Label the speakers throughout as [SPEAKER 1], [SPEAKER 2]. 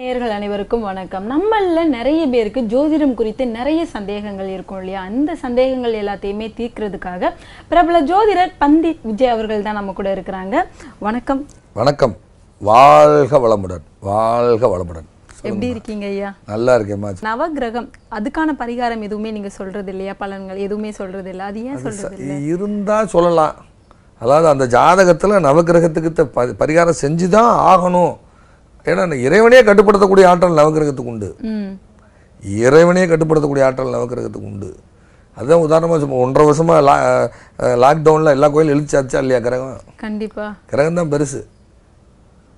[SPEAKER 1] நேர்கள் அனைவருக்கும் வணக்கம் நம்மள நிறைய பேருக்கு ஜோதிடம் குறித்து நிறைய சந்தேகங்கள் இருக்கும் இல்லையா அந்த சந்தேகங்கள் எல்லாத்தையுமே தீர்க்கிறதுக்காக பிரபல ஜோதிடர் பந்தித் விஜய் அவர்கள் தான் நம்ம கூட இருக்கிறாங்க வணக்கம் வணக்கம் வாழ்க வளமுடன் வாழ்க வளமுடன் எப்படி இருக்கீங்க ஐயா நல்லா இருக்கேம்மா நவகிரகம் அதுக்கான பரிகாரம் எதுவுமே நீங்க சொல்றது இல்லையா பலன்கள் எதுவுமே சொல்றது இல்லை அது ஏன் சொல்கிறது இருந்தா சொல்லலாம் அதாவது அந்த ஜாதகத்தில் நவகிரகத்துக்கு பரிகாரம் செஞ்சு தான் ஆகணும் ஏன்னா இறைவனே கட்டுப்படுத்தக்கூடிய ஆற்றல் நவகிரகத்துக்கு உண்டு இறைவனே கட்டுப்படுத்தக்கூடிய ஆற்றல் நவகிரகத்துக்கு உண்டு அதுதான் உதாரணமாக சும்மா ஒன்றரை வருஷமாக லா லாக்டவுனில் எல்லா கோயிலும் எழுச்சாச்சா இல்லையா கிரகம் கண்டிப்பாக கிரகம் தான் பெருசு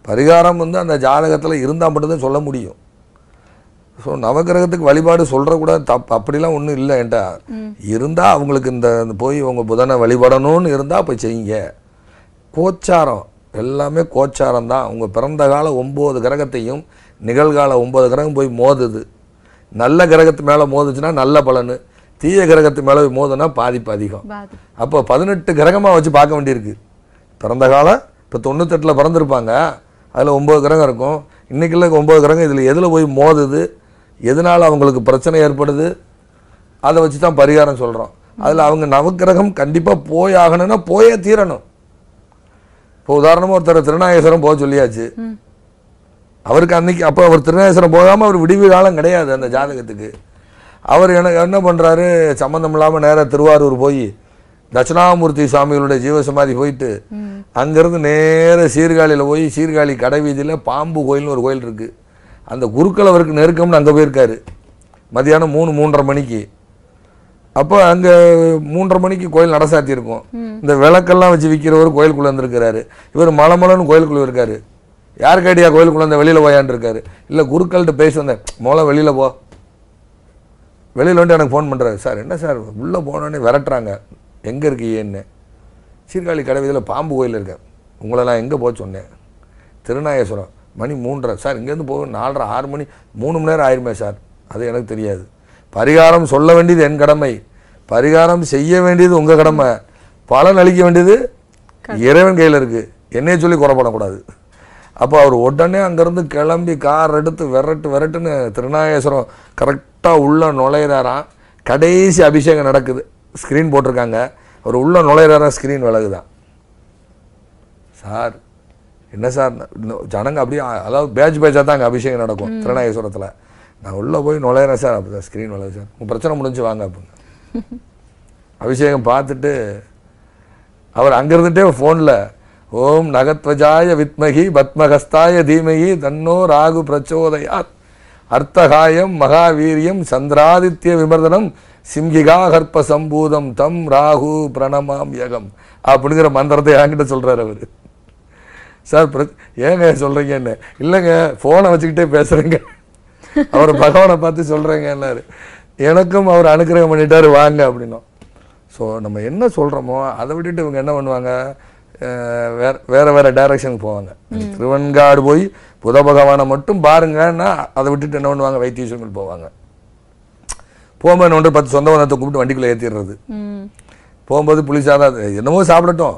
[SPEAKER 1] பரிகாரம் வந்து அந்த ஜாதகத்தில் இருந்தால் மட்டும்தான் சொல்ல முடியும் ஸோ நவகிரகத்துக்கு வழிபாடு சொல்கிற கூட தப் அப்படிலாம் ஒன்றும் இல்லை என்கிட்ட இருந்தால் அவங்களுக்கு இந்த போய் அவங்க புதனை வழிபடணும்னு இருந்தால் போய் செய்யுங்க கோச்சாரம் எல்லாமே கோச்சாரம் தான் அவங்க பிறந்த கால ஒம்பது கிரகத்தையும் நிகழ்கால ஒம்பது கிரகம் போய் மோதுது நல்ல கிரகத்து மேலே மோதுச்சுன்னா நல்ல பலன் தீய கிரகத்து மேலே மோதுனா பாதிப்பு அதிகம் அப்போ பதினெட்டு கிரகமாக வச்சு பார்க்க வேண்டியிருக்கு பிறந்த காலம் இப்போ தொண்ணூத்தெட்டில் பிறந்திருப்பாங்க அதில் ஒம்பது கிரகம் இருக்கும் இன்றைக்குள்ள ஒம்பது கிரகம் இதில் எதில் போய் மோதுது எதனால் அவங்களுக்கு பிரச்சனை ஏற்படுது அதை வச்சு தான் பரிகாரம் சொல்கிறோம் அதில் அவங்க நவக்கிரகம் கண்டிப்பாக போய் ஆகணும்னா போயே தீரணும் இப்போ உதாரணமாக ஒருத்தர் திருநாகேஸ்வரம் போக சொல்லியாச்சு அவருக்கு அன்னைக்கு அப்போ அவர் திருநாகேஸ்வரம் போகாமல் அவர் விடிவு காலம் கிடையாது அந்த ஜாதகத்துக்கு அவர் எனக்கு என்ன பண்ணுறாரு சம்மந்தம் இல்லாமல் நேராக திருவாரூர் போய் தட்சிணாமூர்த்தி சுவாமிகளுடைய ஜீவசமாதி போயிட்டு அங்கேருந்து நேர சீர்காழியில் போய் சீர்காழி கடை வீதியில் பாம்பு கோயில்னு ஒரு கோயில் இருக்குது அந்த குருக்கள் அவருக்கு நெருக்கம்னு அங்கே போயிருக்காரு மதியானம் மூணு மூன்றரை மணிக்கு அப்போ அங்கே மூன்றரை மணிக்கு கோயில் நடசாத்தி இருக்கும் இந்த விளக்கெல்லாம் வச்சு விற்கிறவர் கோயிலுக்குள்ளே வந்திருக்கிறாரு இவர் மலமலன்னு கோயிலுக்குள்ளே இருக்காரு யாருக்கு ஐடியா கோயிலுக்குள்ளே வந்து வெளியில் போயான்னு இருக்காரு இல்லை குருக்கள்கிட்ட பேசி வந்தேன் மோளம் வெளியில் போ வெளியில் வந்து எனக்கு ஃபோன் பண்ணுறாரு சார் என்ன சார் உள்ளே போனோடனே விரட்டுறாங்க எங்கே இருக்கீங்கன்னு சீர்காழி கடைவீதியில் பாம்பு கோயில் இருக்கேன் உங்களை நான் எங்கே போக சொன்னேன் திருநாயேஸ்வரம் மணி மூன்றரை சார் இங்கேருந்து போக நாலரை ஆறு மணி மூணு மணி நேரம் ஆயிருமே சார் அது எனக்கு தெரியாது பரிகாரம் சொல்ல வேண்டியது என் கடமை பரிகாரம் செய்ய வேண்டியது உங்கள் கடமை பலன் அளிக்க வேண்டியது இறைவன் கையில் இருக்குது என்னையே சொல்லி குறைப்படக்கூடாது அப்போ அவர் உடனே அங்கேருந்து கிளம்பி கார் எடுத்து விரட்டு விரட்டுன்னு திருநாகேஸ்வரம் கரெக்டாக உள்ளே நுழையிறாராம் கடைசி அபிஷேகம் நடக்குது ஸ்க்ரீன் போட்டிருக்காங்க அவர் உள்ளே நுழையிறாராம் ஸ்க்ரீன் விலகுதான் சார் என்ன சார் ஜனங்க அப்படியே அதாவது பேட்ச் பேஜாக தான் அங்கே அபிஷேகம் நடக்கும் திருநாகேஸ்வரத்தில் நான் உள்ளே போய் நுழையிறேன் சார் அப்போ தான் ஸ்க்ரீன் விலகு சார் உங்கள் பிரச்சனை முடிஞ்சு வாங்க அப்படின்னு அபிஷேகம் பார்த்துட்டு அவர் அங்கிருந்துட்டே ஃபோனில் ஓம் நகத்வஜாய வித்மகி பத்மகஸ்தாய தீமகி தன்னோ ராகு பிரச்சோதயாத் அர்த்தகாயம் மகாவீரியம் சந்திராதித்ய விமர்தனம் சிம்ஹிகா கற்ப சம்பூதம் தம் ராகு பிரணமாம் யகம் அப்படிங்கிற மந்திரத்தை என்கிட்ட சொல்கிறார் அவர் சார் ஏங்க சொல்கிறீங்கன்னு இல்லைங்க ஃபோனை வச்சுக்கிட்டே பேசுகிறேங்க அவர் பகவானை பார்த்து சொல்கிறேங்கன்னாரு எனக்கும் அவர் அனுக்கிரகம் பண்ணிட்டார் வாங்க அப்படின்னா ஸோ நம்ம என்ன சொல்கிறோமோ அதை விட்டுட்டு இவங்க என்ன பண்ணுவாங்க வேற வேறு வேறு டைரக்ஷனுக்கு போவாங்க திருவன்காடு போய் புத பகவானை மட்டும் பாருங்கன்னா அதை விட்டுட்டு என்ன பண்ணுவாங்க வைத்தீஸ்வரங்கள் போவாங்க போகும்போது ஒன்று பத்து சொந்த வந்தத்தை கூப்பிட்டு வண்டிக்குள்ளே ஏற்றிடுறது போகும்போது புளி அது என்னமோ சாப்பிடட்டும்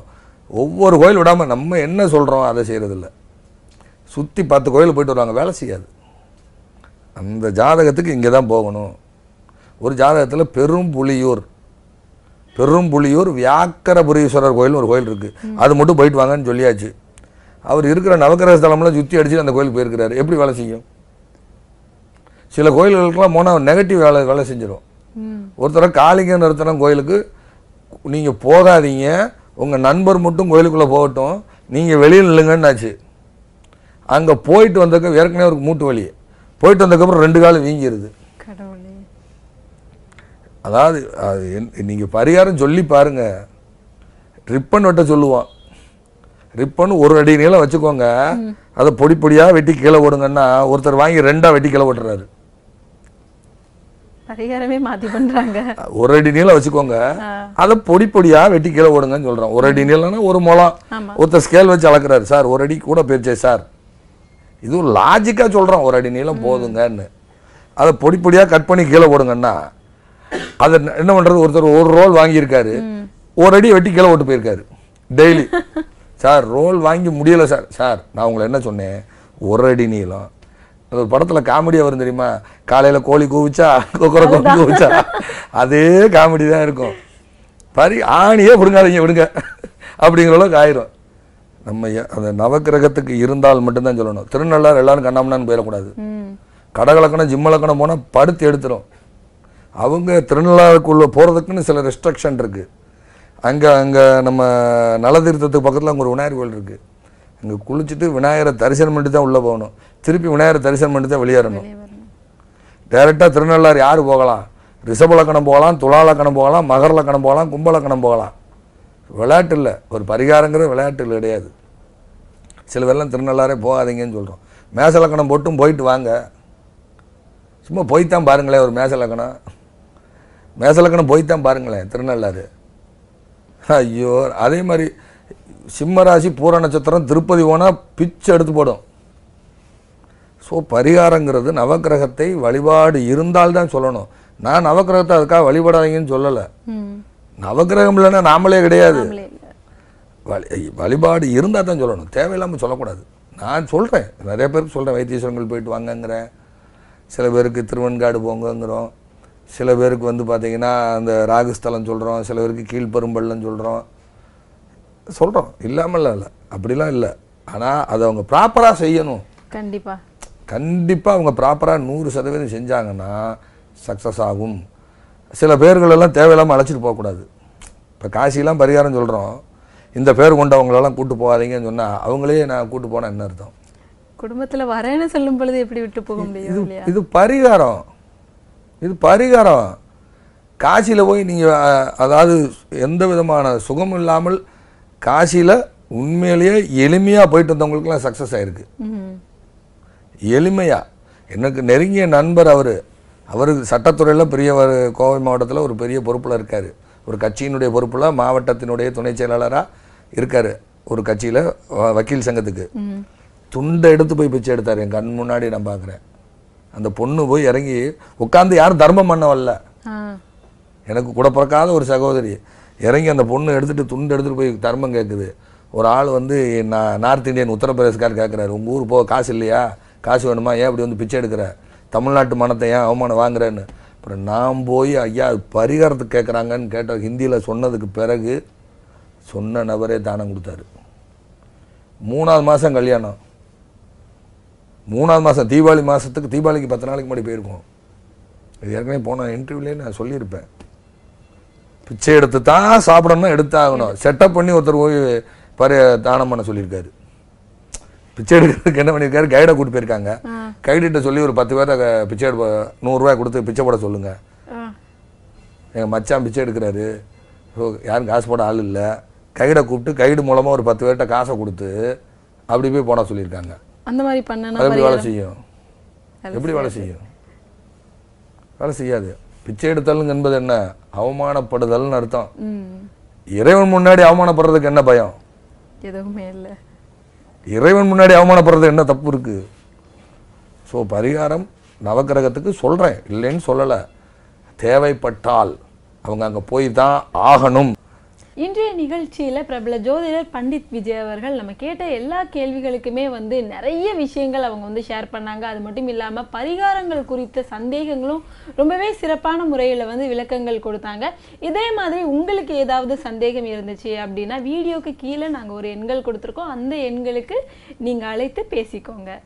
[SPEAKER 1] ஒவ்வொரு கோயில் விடாமல் நம்ம என்ன சொல்கிறோம் அதை செய்கிறதில்ல சுற்றி பத்து கோயில் போயிட்டு வருவாங்க வேலை செய்யாது அந்த ஜாதகத்துக்கு இங்கே தான் போகணும் ஒரு ஜாதகத்தில் பெரும் புலியூர் பெரும் புலியூர் வியாக்கரபுரீஸ்வரர் கோயில்னு ஒரு கோயில் இருக்குது அது மட்டும் போயிட்டு வாங்கன்னு சொல்லியாச்சு அவர் இருக்கிற நவகிரக ஸ்தலம்லாம் சுற்றி அடிச்சு அந்த கோயிலுக்கு போயிருக்கிறாரு எப்படி வேலை செய்யும் சில கோயில்களுக்கெல்லாம் போனால் நெகட்டிவ் வேலை வேலை செஞ்சிடும் ஒருத்தர காளிங்க நிறுத்தின கோயிலுக்கு நீங்கள் போகாதீங்க உங்கள் நண்பர் மட்டும் கோயிலுக்குள்ளே போகட்டும் நீங்கள் வெளியில் நில்லுங்கன்னாச்சு அங்கே போயிட்டு வந்தக்க ஏற்கனவே ஒரு மூட்டு வலி போயிட்டு வந்ததுக்கப்புறம் ரெண்டு காலம் வீங்கிடுது அதாவது அது நீங்கள் பரிகாரம் சொல்லி பாருங்கள் ரிப்பன் வெட்ட சொல்லுவான் ரிப்பன் ஒரு அடி நீளம் வச்சுக்கோங்க அதை பொடி பொடியாக வெட்டி கீழே ஓடுங்கன்னா ஒருத்தர் வாங்கி ரெண்டாக வெட்டி கீழே ஓட்டுறாரு பரிகாரமே மாத்தி பண்றாங்க ஒரு அடி நீளம் வச்சுக்கோங்க அதை பொடி பொடியா வெட்டி கீழே ஓடுங்கன்னு சொல்கிறான் ஒரு அடி நீளம்னா ஒரு முளம் ஒருத்தர் ஸ்கேல் வச்சு அளக்குறாரு சார் ஒரு அடி கூட போயிருச்சே சார் இதுவும் லாஜிக்காக சொல்கிறான் ஒரு அடி நீளம் போதுங்கன்னு அதை பொடி பொடியா கட் பண்ணி கீழே ஓடுங்கன்னா அதை என்ன பண்ணுறது ஒருத்தர் ஒரு ரோல் வாங்கியிருக்காரு ஒரு அடி வெட்டி கீழே ஓட்டு போயிருக்காரு டெய்லி சார் ரோல் வாங்கி முடியலை சார் சார் நான் உங்களை என்ன சொன்னேன் ஒரு அடி நீளம் ஒரு படத்தில் காமெடியாக வரும் தெரியுமா காலையில் கோழி கூவிச்சா கொக்கரை கோழி கூவிச்சா அதே காமெடி தான் இருக்கும் பாரி ஆணியே விடுங்காதீங்க விடுங்க அப்படிங்கிற அளவுக்கு ஆயிரும் நம்ம அந்த நவக்கிரகத்துக்கு இருந்தால் மட்டும்தான் சொல்லணும் திருநள்ளார் எல்லாரும் கண்ணாமண்ணான்னு போயிடக்கூடாது கடகலக்கணம் ஜிம்மலக்கணம் போனால் படுத்து எடுத்துரும் அவங்க திருநள்ளாறுக்குள்ளே போகிறதுக்குன்னு சில ரெஸ்ட்ரிக்ஷன் இருக்குது அங்கே அங்கே நம்ம நலதீர்த்தத்துக்கு பக்கத்தில் அங்கே ஒரு விநாயகர் கோயில் இருக்குது அங்கே குளிச்சுட்டு விநாயகரை தரிசனம் பண்ணிட்டு தான் உள்ளே போகணும் திருப்பி விநாயகரை தரிசனம் பண்ணிட்டு தான் வெளியேறணும் டேரெக்டாக திருநள்ளாறு யார் போகலாம் ரிஷபலக்கணம் போகலாம் துளாலக்கணம் போகலாம் மகரலக்கணம் போகலாம் கும்பலக்கணம் போகலாம் விளையாட்டு இல்லை ஒரு பரிகாரங்கிற விளையாட்டு கிடையாது சில பேர்லாம் திருநள்ளாரே போகாதீங்கன்னு சொல்கிறோம் மேசலக்கணம் போட்டும் போயிட்டு வாங்க சும்மா போய்த்தான் பாருங்களேன் ஒரு மேசலக்கணம் மேசலக்கணம் போய்த்தான் பாருங்களேன் திருநள்ளாறு ஐயோ அதே மாதிரி சிம்மராசி பூர நட்சத்திரம் திருப்பதி போனால் பிச்சு எடுத்து போடும் ஸோ பரிகாரங்கிறது நவகிரகத்தை வழிபாடு இருந்தால் தான் சொல்லணும் நான் நவகிரகத்தை அதுக்காக வழிபடாதீங்கன்னு சொல்லலை நவகிரகம் இல்லைன்னா நாமளே கிடையாது வழிபாடு இருந்தால் தான் சொல்லணும் தேவையில்லாமல் சொல்லக்கூடாது நான் சொல்கிறேன் நிறைய பேருக்கு சொல்கிறேன் வைத்தீஸ்வரங்கள் போயிட்டு வாங்கங்கிறேன் சில பேருக்கு திருவன்காடு போங்கங்கிறோம் சில பேருக்கு வந்து பார்த்திங்கன்னா அந்த ராகுஸ்தலம் சொல்கிறோம் சில பேருக்கு கீழ்ப்பெரும்பள்ளம் சொல்கிறோம் சொல்கிறோம் இல்லாமல் இல்லை அப்படிலாம் இல்லை ஆனால் அதை அவங்க ப்ராப்பராக செய்யணும் கண்டிப்பாக கண்டிப்பாக அவங்க ப்ராப்பராக நூறு சதவீதம் செஞ்சாங்கன்னா சக்ஸஸ் ஆகும் சில பேர்களெல்லாம் தேவையில்லாமல் அழைச்சிட்டு போகக்கூடாது இப்போ காசிலாம் பரிகாரம் சொல்கிறோம் இந்த பேர் கொண்டவங்களெல்லாம் கூப்பிட்டு போகாதீங்கன்னு சொன்னால் அவங்களே நான் கூப்பிட்டு போனால் என்ன அர்த்தம் குடும்பத்தில் வரேன்னு சொல்லும் பொழுது எப்படி விட்டு போக முடியும் இது பரிகாரம் இது பரிகாரம் காசியில் போய் நீங்கள் அதாவது எந்த விதமான சுகம் இல்லாமல் காசியில் உண்மையிலேயே எளிமையாக போயிட்டு வந்தவங்களுக்குலாம் சக்ஸஸ் ஆகிருக்கு எளிமையாக எனக்கு நெருங்கிய நண்பர் அவர் அவர் சட்டத்துறையில் பெரிய கோவை மாவட்டத்தில் ஒரு பெரிய பொறுப்பில் இருக்கார் ஒரு கட்சியினுடைய பொறுப்பில் மாவட்டத்தினுடைய துணை செயலாளராக இருக்கார் ஒரு கட்சியில் வக்கீல் சங்கத்துக்கு துண்டை எடுத்து போய் பிச்சை எடுத்தார் என் கண் முன்னாடி நான் பார்க்குறேன் அந்த பொண்ணு போய் இறங்கி உட்காந்து யாரும் தர்மம் பண்ண வரல எனக்கு கூட பிறக்காத ஒரு சகோதரி இறங்கி அந்த பொண்ணு எடுத்துகிட்டு துண்டு எடுத்துகிட்டு போய் தர்மம் கேட்குது ஒரு ஆள் வந்து நான் நார்த் இந்தியன் உத்தரப்பிரதேசக்கார் கேட்குறாரு உங்கள் ஊர் போக காசு இல்லையா காசு வேணுமா ஏன் இப்படி வந்து பிச்சை எடுக்கிற தமிழ்நாட்டு மனத்தை ஏன் அவமானம் வாங்குறேன்னு அப்புறம் நான் போய் ஐயா பரிகாரத்துக்கு கேட்குறாங்கன்னு கேட்ட ஹிந்தியில் சொன்னதுக்கு பிறகு சொன்ன நபரே தானம் கொடுத்தாரு மூணாவது மாதம் கல்யாணம் மூணாவது மாதம் தீபாவளி மாதத்துக்கு தீபாவளிக்கு பத்து நாளைக்கு முன்னாடி போயிருக்கோம் இது ஏற்கனவே போன இன்டர்வியூலேயே நான் சொல்லியிருப்பேன் பிச்சை எடுத்து தான் சாப்பிடணும்னா எடுத்தாகணும் செட்டப் பண்ணி ஒருத்தர் போய் பரி தானம் பண்ண சொல்லியிருக்காரு பிச்சை எடுக்கிறதுக்கு என்ன பண்ணியிருக்காரு கைடை கூட்டு போயிருக்காங்க கைடுகிட்ட சொல்லி ஒரு பத்து பேர்த்த பிச்சை எடுப்ப நூறுரூவா கொடுத்து பிச்சை போட சொல்லுங்கள் எங்கள் மச்சான் பிச்சை எடுக்கிறாரு யாரும் காசு போட ஆள் இல்லை கைடை கூப்பிட்டு கைடு மூலமாக ஒரு பத்து பேர்கிட்ட காசை கொடுத்து அப்படி போய் போட சொல்லியிருக்காங்க
[SPEAKER 2] அந்த மாதிரி பண்ணனா எப்படி வேலை
[SPEAKER 1] செய்யும் எப்படி வேலை செய்யும் வேலை செய்யாது பிச்சை எடுத்தல் என்பது என்ன அவமானப்படுதல்னு அர்த்தம் இறைவன் முன்னாடி அவமானப்படுறதுக்கு என்ன பயம் எதுவுமே இல்ல இறைவன் முன்னாடி அவமானப்படுறது என்ன தப்பு இருக்கு சோ பரிகாரம் நவக்கிரகத்துக்கு சொல்றேன் இல்லைன்னு சொல்லல தேவைப்பட்டால் அவங்க அங்க போய் தான் ஆகணும் இன்றைய நிகழ்ச்சியில் பிரபல ஜோதிடர் பண்டித் விஜய் அவர்கள் நம்ம கேட்ட எல்லா கேள்விகளுக்குமே வந்து நிறைய விஷயங்கள் அவங்க வந்து ஷேர் பண்ணாங்க அது மட்டும் இல்லாமல் பரிகாரங்கள் குறித்த சந்தேகங்களும் ரொம்பவே சிறப்பான முறையில் வந்து விளக்கங்கள் கொடுத்தாங்க இதே மாதிரி உங்களுக்கு ஏதாவது சந்தேகம் இருந்துச்சு அப்படின்னா வீடியோக்கு கீழே நாங்கள் ஒரு எண்கள் கொடுத்துருக்கோம் அந்த எண்களுக்கு நீங்கள் அழைத்து பேசிக்கோங்க